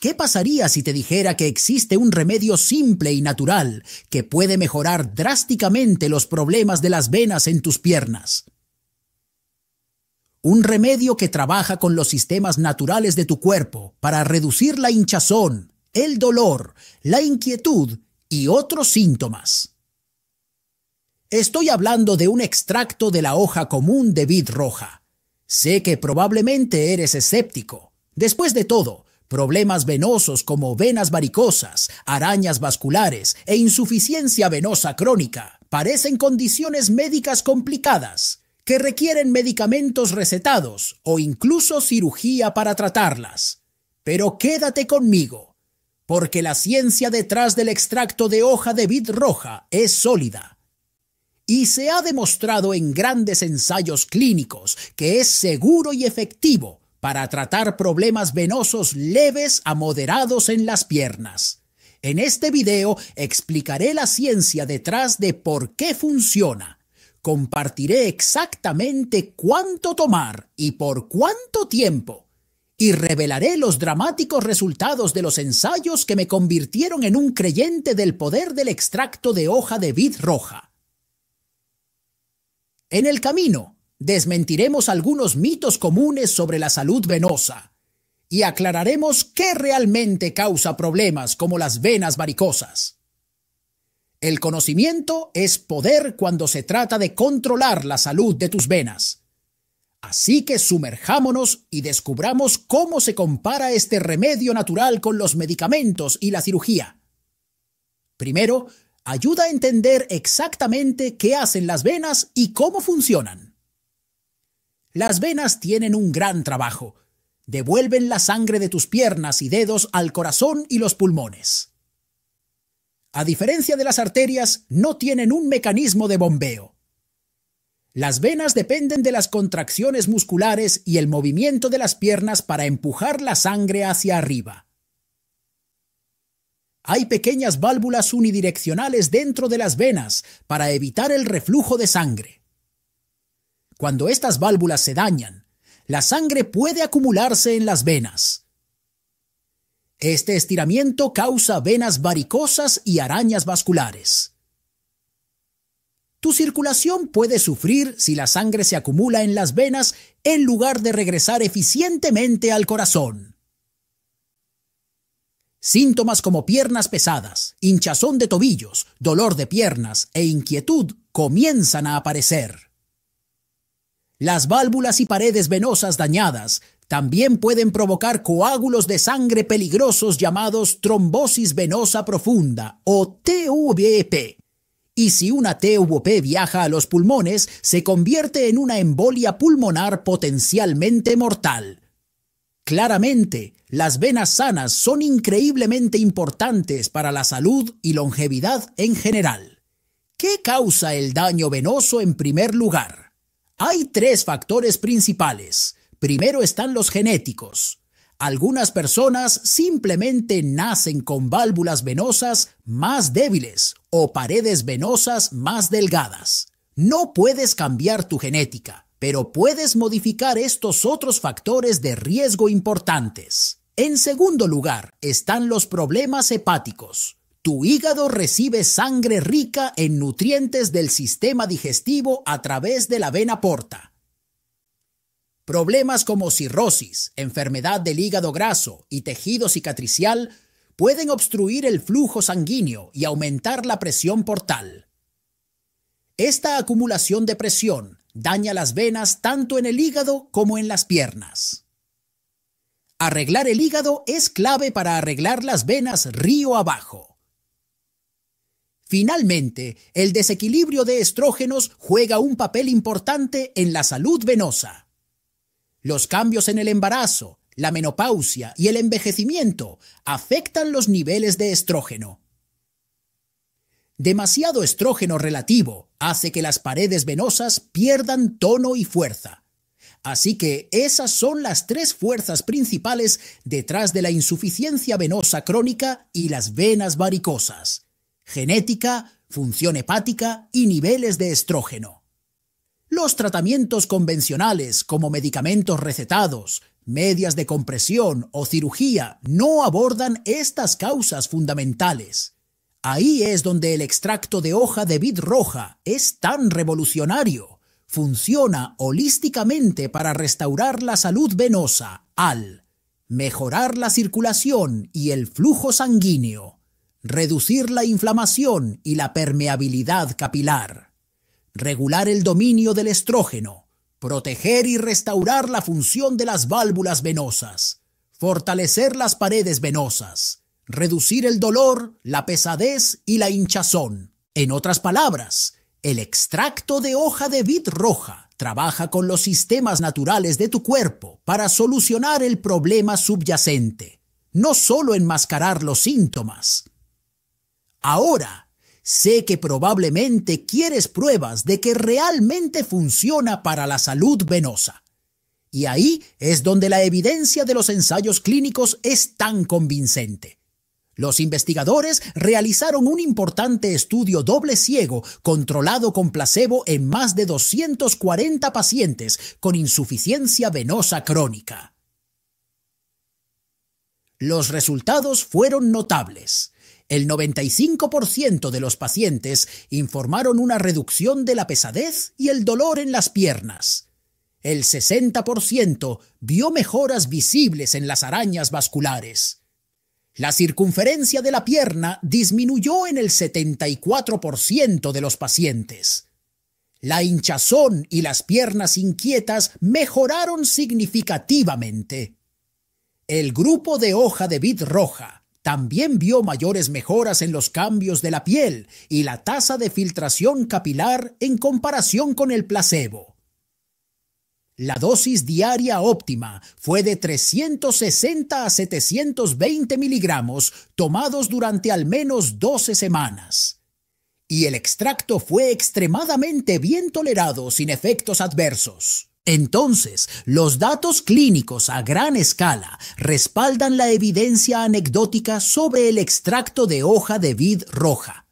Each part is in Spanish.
¿Qué pasaría si te dijera que existe un remedio simple y natural que puede mejorar drásticamente los problemas de las venas en tus piernas? Un remedio que trabaja con los sistemas naturales de tu cuerpo para reducir la hinchazón, el dolor, la inquietud y otros síntomas. Estoy hablando de un extracto de la hoja común de vid roja. Sé que probablemente eres escéptico. Después de todo, problemas venosos como venas varicosas, arañas vasculares e insuficiencia venosa crónica parecen condiciones médicas complicadas que requieren medicamentos recetados o incluso cirugía para tratarlas. Pero quédate conmigo, porque la ciencia detrás del extracto de hoja de vid roja es sólida y se ha demostrado en grandes ensayos clínicos que es seguro y efectivo para tratar problemas venosos leves a moderados en las piernas. En este video explicaré la ciencia detrás de por qué funciona. Compartiré exactamente cuánto tomar y por cuánto tiempo. Y revelaré los dramáticos resultados de los ensayos que me convirtieron en un creyente del poder del extracto de hoja de vid roja. En el camino, desmentiremos algunos mitos comunes sobre la salud venosa y aclararemos qué realmente causa problemas como las venas varicosas. El conocimiento es poder cuando se trata de controlar la salud de tus venas. Así que sumerjámonos y descubramos cómo se compara este remedio natural con los medicamentos y la cirugía. Primero, ayuda a entender exactamente qué hacen las venas y cómo funcionan. Las venas tienen un gran trabajo. Devuelven la sangre de tus piernas y dedos al corazón y los pulmones. A diferencia de las arterias, no tienen un mecanismo de bombeo. Las venas dependen de las contracciones musculares y el movimiento de las piernas para empujar la sangre hacia arriba. Hay pequeñas válvulas unidireccionales dentro de las venas para evitar el reflujo de sangre. Cuando estas válvulas se dañan, la sangre puede acumularse en las venas. Este estiramiento causa venas varicosas y arañas vasculares. Tu circulación puede sufrir si la sangre se acumula en las venas en lugar de regresar eficientemente al corazón. Síntomas como piernas pesadas, hinchazón de tobillos, dolor de piernas e inquietud comienzan a aparecer. Las válvulas y paredes venosas dañadas también pueden provocar coágulos de sangre peligrosos llamados trombosis venosa profunda o TVP. Y si una TVP viaja a los pulmones, se convierte en una embolia pulmonar potencialmente mortal. Claramente, las venas sanas son increíblemente importantes para la salud y longevidad en general. ¿Qué causa el daño venoso en primer lugar? Hay tres factores principales. Primero están los genéticos. Algunas personas simplemente nacen con válvulas venosas más débiles o paredes venosas más delgadas. No puedes cambiar tu genética, pero puedes modificar estos otros factores de riesgo importantes. En segundo lugar están los problemas hepáticos. Tu hígado recibe sangre rica en nutrientes del sistema digestivo a través de la vena porta. Problemas como cirrosis, enfermedad del hígado graso y tejido cicatricial pueden obstruir el flujo sanguíneo y aumentar la presión portal. Esta acumulación de presión daña las venas tanto en el hígado como en las piernas. Arreglar el hígado es clave para arreglar las venas río abajo. Finalmente, el desequilibrio de estrógenos juega un papel importante en la salud venosa. Los cambios en el embarazo, la menopausia y el envejecimiento afectan los niveles de estrógeno. Demasiado estrógeno relativo hace que las paredes venosas pierdan tono y fuerza. Así que esas son las tres fuerzas principales detrás de la insuficiencia venosa crónica y las venas varicosas genética, función hepática y niveles de estrógeno. Los tratamientos convencionales como medicamentos recetados, medias de compresión o cirugía no abordan estas causas fundamentales. Ahí es donde el extracto de hoja de vid roja es tan revolucionario. Funciona holísticamente para restaurar la salud venosa al mejorar la circulación y el flujo sanguíneo reducir la inflamación y la permeabilidad capilar, regular el dominio del estrógeno, proteger y restaurar la función de las válvulas venosas, fortalecer las paredes venosas, reducir el dolor, la pesadez y la hinchazón. En otras palabras, el extracto de hoja de vid roja trabaja con los sistemas naturales de tu cuerpo para solucionar el problema subyacente, no solo enmascarar los síntomas, Ahora Sé que probablemente quieres pruebas de que realmente funciona para la salud venosa. Y ahí es donde la evidencia de los ensayos clínicos es tan convincente. Los investigadores realizaron un importante estudio doble ciego controlado con placebo en más de 240 pacientes con insuficiencia venosa crónica. Los resultados fueron notables el 95% de los pacientes informaron una reducción de la pesadez y el dolor en las piernas. El 60% vio mejoras visibles en las arañas vasculares. La circunferencia de la pierna disminuyó en el 74% de los pacientes. La hinchazón y las piernas inquietas mejoraron significativamente. El grupo de hoja de vid roja también vio mayores mejoras en los cambios de la piel y la tasa de filtración capilar en comparación con el placebo. La dosis diaria óptima fue de 360 a 720 miligramos tomados durante al menos 12 semanas. Y el extracto fue extremadamente bien tolerado sin efectos adversos. Entonces, los datos clínicos a gran escala respaldan la evidencia anecdótica sobre el extracto de hoja de vid roja.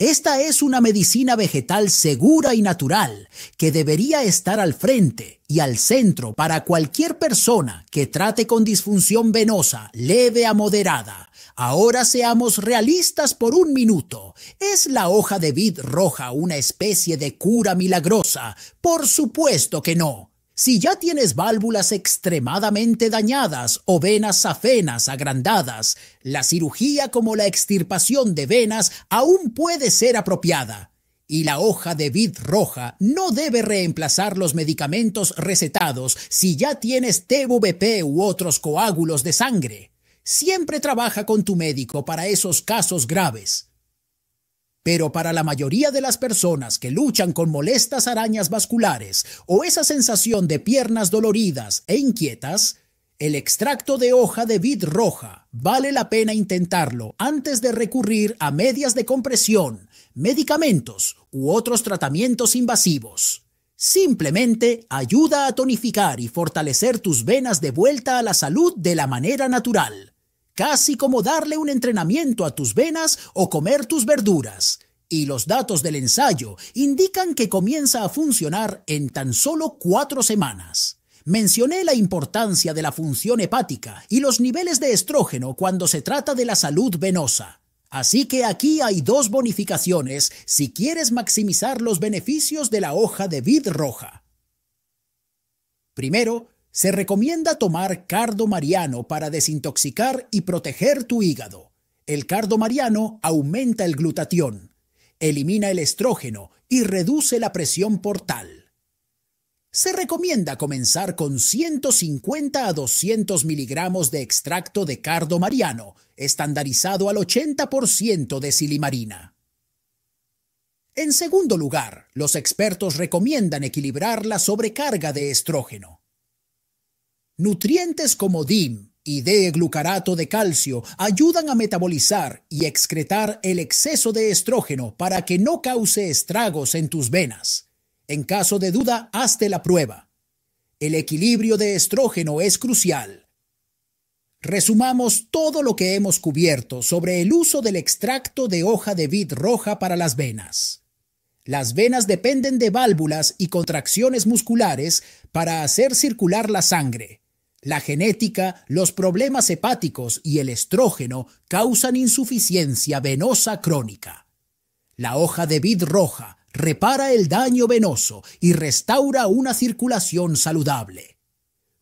Esta es una medicina vegetal segura y natural que debería estar al frente y al centro para cualquier persona que trate con disfunción venosa leve a moderada. Ahora seamos realistas por un minuto. ¿Es la hoja de vid roja una especie de cura milagrosa? Por supuesto que no. Si ya tienes válvulas extremadamente dañadas o venas afenas agrandadas, la cirugía como la extirpación de venas aún puede ser apropiada. Y la hoja de vid roja no debe reemplazar los medicamentos recetados si ya tienes TVP u otros coágulos de sangre. Siempre trabaja con tu médico para esos casos graves. Pero para la mayoría de las personas que luchan con molestas arañas vasculares o esa sensación de piernas doloridas e inquietas, el extracto de hoja de vid roja vale la pena intentarlo antes de recurrir a medias de compresión, medicamentos u otros tratamientos invasivos. Simplemente ayuda a tonificar y fortalecer tus venas de vuelta a la salud de la manera natural casi como darle un entrenamiento a tus venas o comer tus verduras. Y los datos del ensayo indican que comienza a funcionar en tan solo cuatro semanas. Mencioné la importancia de la función hepática y los niveles de estrógeno cuando se trata de la salud venosa. Así que aquí hay dos bonificaciones si quieres maximizar los beneficios de la hoja de vid roja. Primero, se recomienda tomar cardo mariano para desintoxicar y proteger tu hígado. El cardo mariano aumenta el glutatión, elimina el estrógeno y reduce la presión portal. Se recomienda comenzar con 150 a 200 miligramos de extracto de cardo mariano, estandarizado al 80% de silimarina. En segundo lugar, los expertos recomiendan equilibrar la sobrecarga de estrógeno. Nutrientes como DIM y D-glucarato de calcio ayudan a metabolizar y excretar el exceso de estrógeno para que no cause estragos en tus venas. En caso de duda, hazte la prueba. El equilibrio de estrógeno es crucial. Resumamos todo lo que hemos cubierto sobre el uso del extracto de hoja de vid roja para las venas. Las venas dependen de válvulas y contracciones musculares para hacer circular la sangre la genética, los problemas hepáticos y el estrógeno causan insuficiencia venosa crónica. La hoja de vid roja repara el daño venoso y restaura una circulación saludable.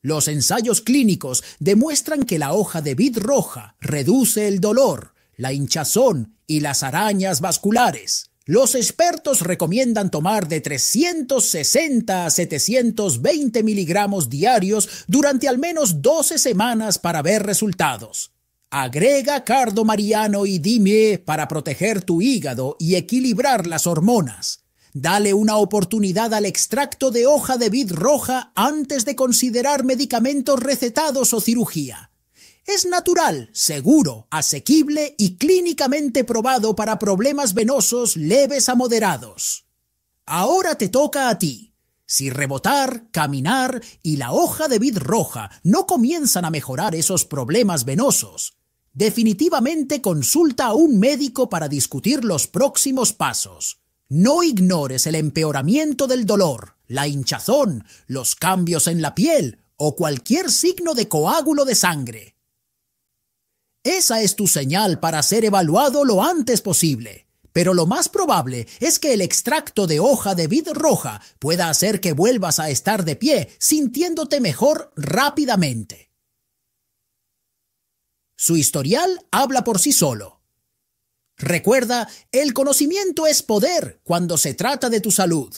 Los ensayos clínicos demuestran que la hoja de vid roja reduce el dolor, la hinchazón y las arañas vasculares. Los expertos recomiendan tomar de 360 a 720 miligramos diarios durante al menos 12 semanas para ver resultados. Agrega cardo mariano y dimie para proteger tu hígado y equilibrar las hormonas. Dale una oportunidad al extracto de hoja de vid roja antes de considerar medicamentos recetados o cirugía. Es natural, seguro, asequible y clínicamente probado para problemas venosos leves a moderados. Ahora te toca a ti. Si rebotar, caminar y la hoja de vid roja no comienzan a mejorar esos problemas venosos, definitivamente consulta a un médico para discutir los próximos pasos. No ignores el empeoramiento del dolor, la hinchazón, los cambios en la piel o cualquier signo de coágulo de sangre. Esa es tu señal para ser evaluado lo antes posible. Pero lo más probable es que el extracto de hoja de vid roja pueda hacer que vuelvas a estar de pie sintiéndote mejor rápidamente. Su historial habla por sí solo. Recuerda, el conocimiento es poder cuando se trata de tu salud.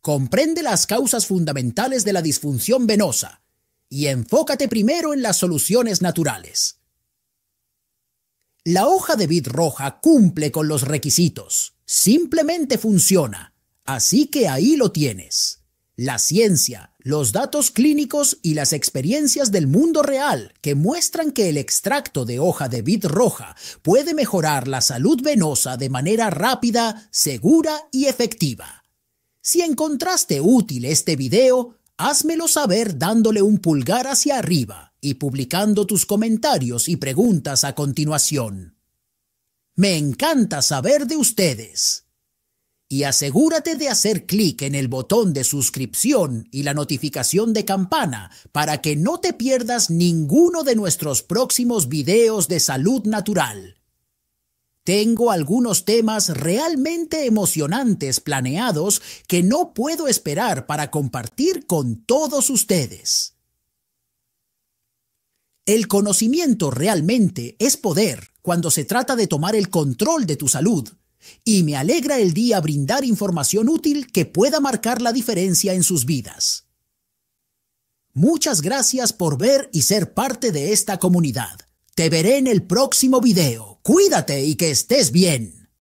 Comprende las causas fundamentales de la disfunción venosa y enfócate primero en las soluciones naturales. La hoja de vid roja cumple con los requisitos, simplemente funciona, así que ahí lo tienes. La ciencia, los datos clínicos y las experiencias del mundo real que muestran que el extracto de hoja de vid roja puede mejorar la salud venosa de manera rápida, segura y efectiva. Si encontraste útil este video, házmelo saber dándole un pulgar hacia arriba y publicando tus comentarios y preguntas a continuación. Me encanta saber de ustedes. Y asegúrate de hacer clic en el botón de suscripción y la notificación de campana para que no te pierdas ninguno de nuestros próximos videos de salud natural. Tengo algunos temas realmente emocionantes planeados que no puedo esperar para compartir con todos ustedes. El conocimiento realmente es poder cuando se trata de tomar el control de tu salud. Y me alegra el día brindar información útil que pueda marcar la diferencia en sus vidas. Muchas gracias por ver y ser parte de esta comunidad. Te veré en el próximo video. Cuídate y que estés bien.